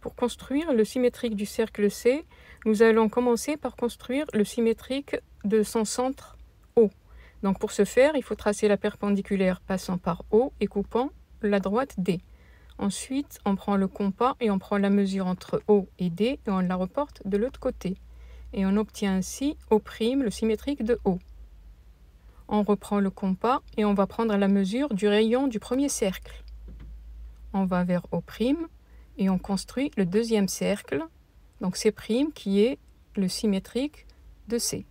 Pour construire le symétrique du cercle C, nous allons commencer par construire le symétrique de son centre O. Donc pour ce faire, il faut tracer la perpendiculaire passant par O et coupant la droite D. Ensuite, on prend le compas et on prend la mesure entre O et D et on la reporte de l'autre côté. Et on obtient ainsi O', le symétrique de O. On reprend le compas et on va prendre la mesure du rayon du premier cercle. On va vers O', et on construit le deuxième cercle, donc C' qui est le symétrique de C.